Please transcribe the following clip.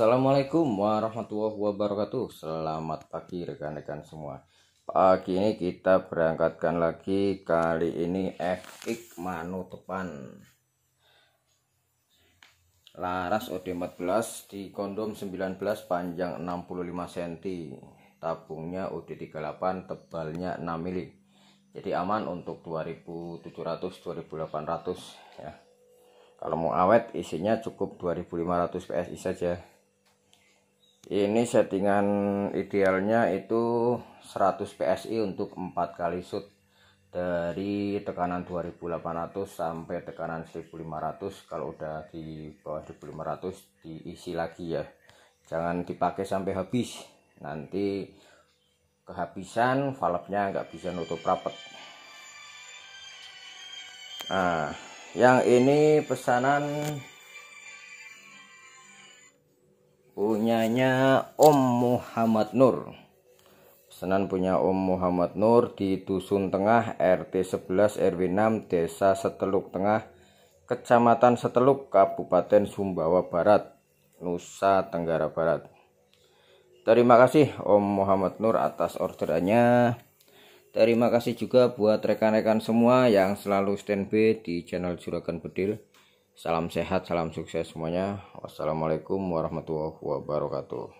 Assalamualaikum warahmatullahi wabarakatuh Selamat pagi rekan-rekan semua Pagi ini kita berangkatkan lagi Kali ini FX Manu Tepan Laras OD14 di kondom 19 panjang 65 cm Tabungnya OD38 tebalnya 6 mili Jadi aman untuk 2700-2800 ya kalau mau awet isinya cukup 2500 PSI saja ini settingan idealnya itu 100 PSI untuk 4 kali shoot dari tekanan 2800 sampai tekanan 1500 kalau udah di bawah 1500 diisi lagi ya jangan dipakai sampai habis nanti kehabisan valve-nya nggak bisa nutup rapet nah yang ini pesanan punyanya Om Muhammad Nur pesanan punya Om Muhammad Nur di Dusun Tengah RT 11 RW 6 Desa Seteluk Tengah Kecamatan Seteluk Kabupaten Sumbawa Barat Nusa Tenggara Barat Terima kasih Om Muhammad Nur atas orderannya Terima kasih juga buat rekan-rekan semua yang selalu standby di channel Juragan Bedil Salam sehat, salam sukses semuanya. Wassalamualaikum warahmatullahi wabarakatuh.